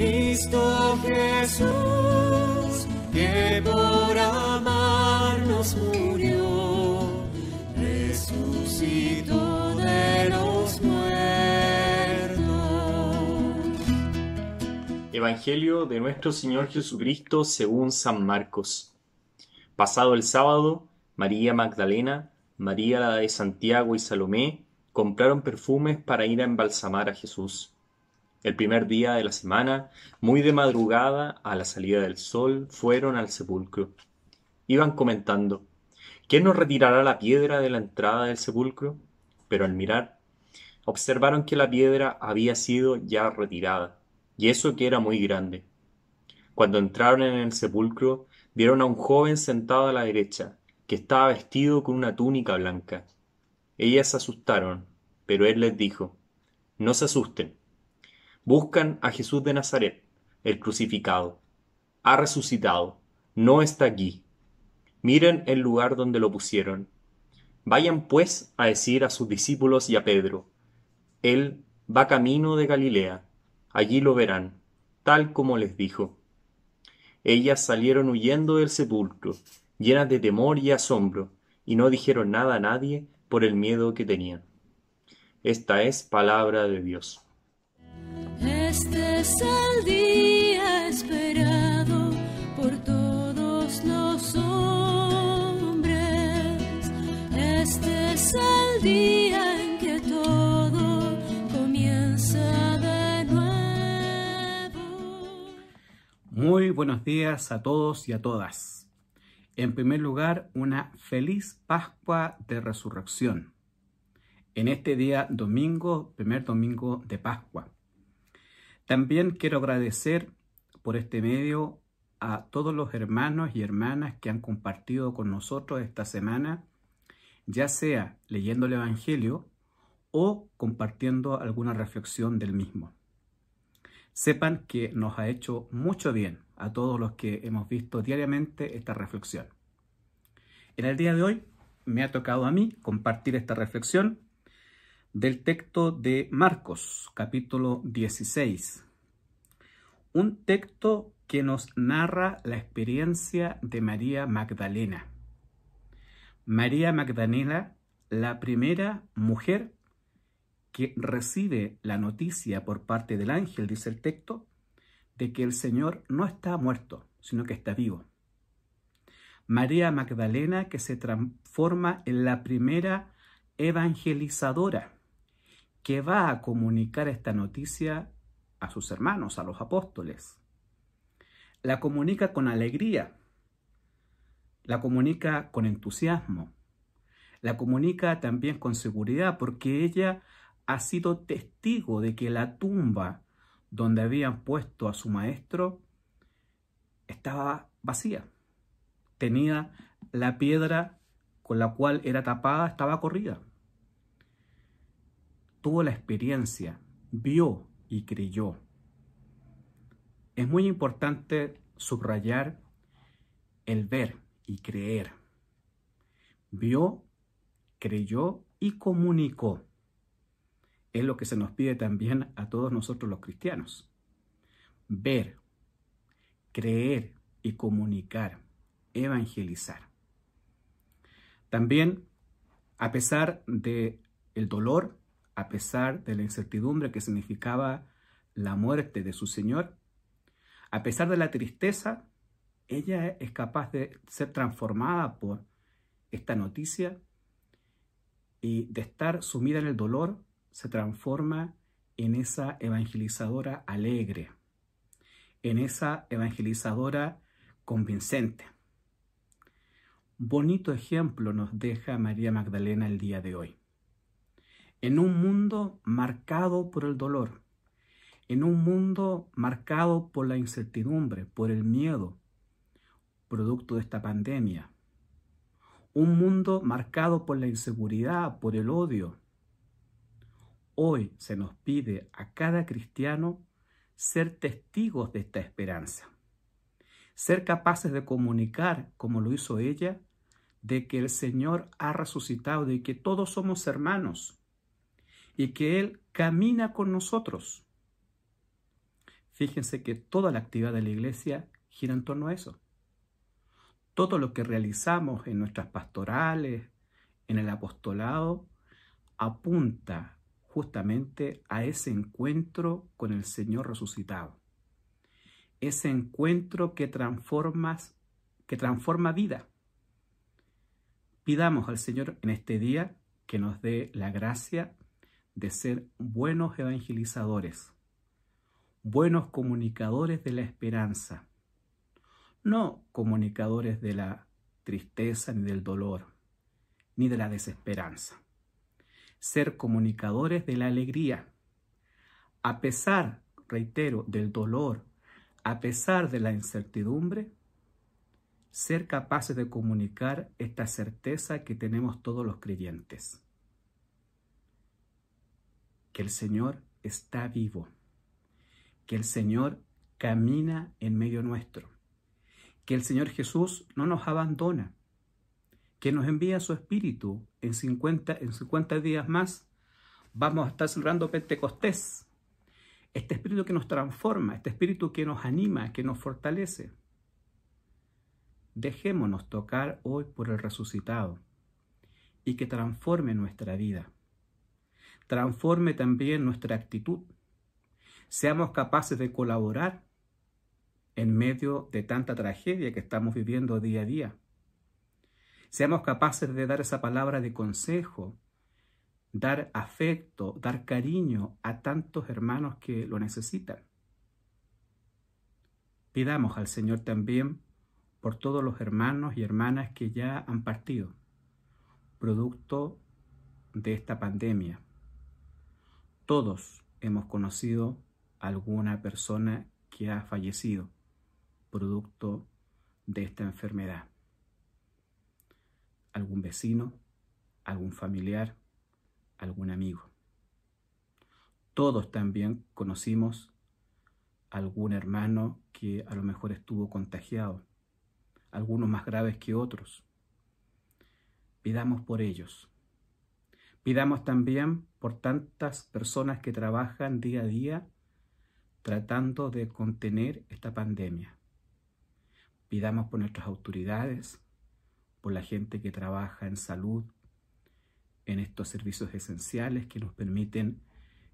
Cristo Jesús, que por amarnos murió, resucitó de los muertos. Evangelio de nuestro Señor Jesucristo según San Marcos. Pasado el sábado, María Magdalena, María la de Santiago y Salomé compraron perfumes para ir a embalsamar a Jesús. El primer día de la semana, muy de madrugada, a la salida del sol, fueron al sepulcro. Iban comentando, ¿quién nos retirará la piedra de la entrada del sepulcro? Pero al mirar, observaron que la piedra había sido ya retirada, y eso que era muy grande. Cuando entraron en el sepulcro, vieron a un joven sentado a la derecha, que estaba vestido con una túnica blanca. Ellas se asustaron, pero él les dijo, No se asusten, Buscan a Jesús de Nazaret, el crucificado. Ha resucitado, no está aquí. Miren el lugar donde lo pusieron. Vayan pues a decir a sus discípulos y a Pedro, Él va camino de Galilea, allí lo verán, tal como les dijo. Ellas salieron huyendo del sepulcro, llenas de temor y asombro, y no dijeron nada a nadie por el miedo que tenían. Esta es palabra de Dios. Este es el día esperado por todos los hombres. Este es el día en que todo comienza de nuevo. Muy buenos días a todos y a todas. En primer lugar, una feliz Pascua de Resurrección. En este día domingo, primer domingo de Pascua. También quiero agradecer por este medio a todos los hermanos y hermanas que han compartido con nosotros esta semana, ya sea leyendo el Evangelio o compartiendo alguna reflexión del mismo. Sepan que nos ha hecho mucho bien a todos los que hemos visto diariamente esta reflexión. En el día de hoy me ha tocado a mí compartir esta reflexión del texto de Marcos, capítulo 16. Un texto que nos narra la experiencia de María Magdalena. María Magdalena, la primera mujer que recibe la noticia por parte del ángel, dice el texto, de que el Señor no está muerto, sino que está vivo. María Magdalena que se transforma en la primera evangelizadora que va a comunicar esta noticia a sus hermanos, a los apóstoles. La comunica con alegría, la comunica con entusiasmo, la comunica también con seguridad, porque ella ha sido testigo de que la tumba donde habían puesto a su maestro estaba vacía. Tenía la piedra con la cual era tapada, estaba corrida tuvo la experiencia, vio y creyó. Es muy importante subrayar el ver y creer. Vio, creyó y comunicó. Es lo que se nos pide también a todos nosotros los cristianos. Ver, creer y comunicar, evangelizar. También, a pesar de el dolor, a pesar de la incertidumbre que significaba la muerte de su Señor, a pesar de la tristeza, ella es capaz de ser transformada por esta noticia y de estar sumida en el dolor, se transforma en esa evangelizadora alegre, en esa evangelizadora convincente. Bonito ejemplo nos deja María Magdalena el día de hoy en un mundo marcado por el dolor, en un mundo marcado por la incertidumbre, por el miedo, producto de esta pandemia, un mundo marcado por la inseguridad, por el odio. Hoy se nos pide a cada cristiano ser testigos de esta esperanza, ser capaces de comunicar, como lo hizo ella, de que el Señor ha resucitado, y que todos somos hermanos, y que Él camina con nosotros. Fíjense que toda la actividad de la iglesia gira en torno a eso. Todo lo que realizamos en nuestras pastorales, en el apostolado, apunta justamente a ese encuentro con el Señor resucitado. Ese encuentro que, que transforma vida. Pidamos al Señor en este día que nos dé la gracia de ser buenos evangelizadores, buenos comunicadores de la esperanza, no comunicadores de la tristeza ni del dolor, ni de la desesperanza. Ser comunicadores de la alegría, a pesar, reitero, del dolor, a pesar de la incertidumbre, ser capaces de comunicar esta certeza que tenemos todos los creyentes que el Señor está vivo, que el Señor camina en medio nuestro, que el Señor Jesús no nos abandona, que nos envía su Espíritu en 50, en 50 días más. Vamos a estar celebrando Pentecostés. Este Espíritu que nos transforma, este Espíritu que nos anima, que nos fortalece. Dejémonos tocar hoy por el resucitado y que transforme nuestra vida transforme también nuestra actitud. Seamos capaces de colaborar en medio de tanta tragedia que estamos viviendo día a día. Seamos capaces de dar esa palabra de consejo, dar afecto, dar cariño a tantos hermanos que lo necesitan. Pidamos al Señor también por todos los hermanos y hermanas que ya han partido, producto de esta pandemia. Todos hemos conocido alguna persona que ha fallecido producto de esta enfermedad. Algún vecino, algún familiar, algún amigo. Todos también conocimos algún hermano que a lo mejor estuvo contagiado, algunos más graves que otros. Pidamos por ellos, Pidamos también por tantas personas que trabajan día a día tratando de contener esta pandemia. Pidamos por nuestras autoridades, por la gente que trabaja en salud, en estos servicios esenciales que nos permiten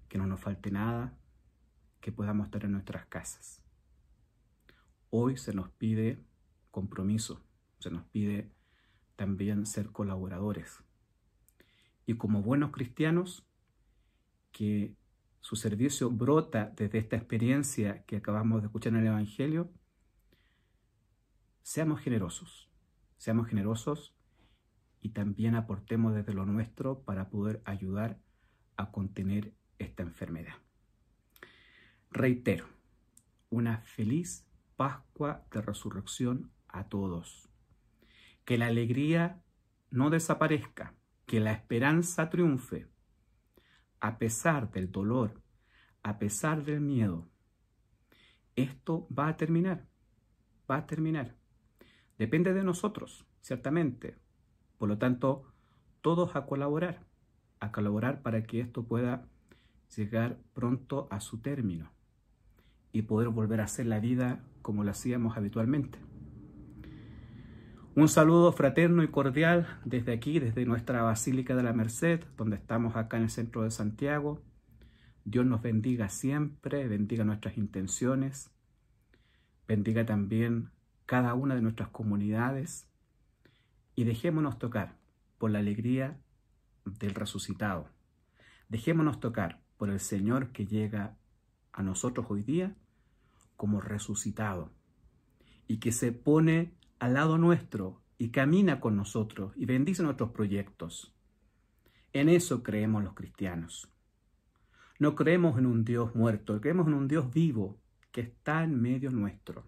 que no nos falte nada, que podamos estar en nuestras casas. Hoy se nos pide compromiso, se nos pide también ser colaboradores y como buenos cristianos, que su servicio brota desde esta experiencia que acabamos de escuchar en el Evangelio, seamos generosos, seamos generosos y también aportemos desde lo nuestro para poder ayudar a contener esta enfermedad. Reitero, una feliz Pascua de Resurrección a todos. Que la alegría no desaparezca, que la esperanza triunfe, a pesar del dolor, a pesar del miedo. Esto va a terminar, va a terminar. Depende de nosotros, ciertamente. Por lo tanto, todos a colaborar, a colaborar para que esto pueda llegar pronto a su término y poder volver a hacer la vida como lo hacíamos habitualmente. Un saludo fraterno y cordial desde aquí, desde nuestra Basílica de la Merced, donde estamos acá en el centro de Santiago. Dios nos bendiga siempre, bendiga nuestras intenciones, bendiga también cada una de nuestras comunidades y dejémonos tocar por la alegría del resucitado. Dejémonos tocar por el Señor que llega a nosotros hoy día como resucitado y que se pone al lado nuestro y camina con nosotros y bendice nuestros proyectos. En eso creemos los cristianos. No creemos en un Dios muerto, creemos en un Dios vivo que está en medio nuestro.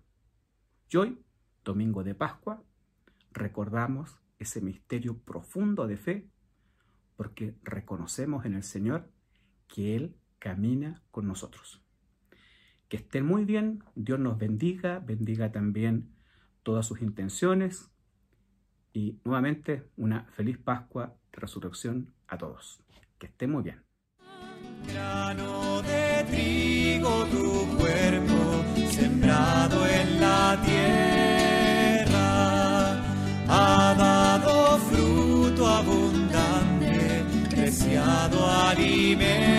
Y hoy, domingo de Pascua, recordamos ese misterio profundo de fe porque reconocemos en el Señor que Él camina con nosotros. Que estén muy bien, Dios nos bendiga, bendiga también todas sus intenciones y nuevamente una feliz Pascua de Resurrección a todos. Que estén muy bien. Grano de trigo tu cuerpo, sembrado en la tierra, ha dado fruto abundante, preciado alimento.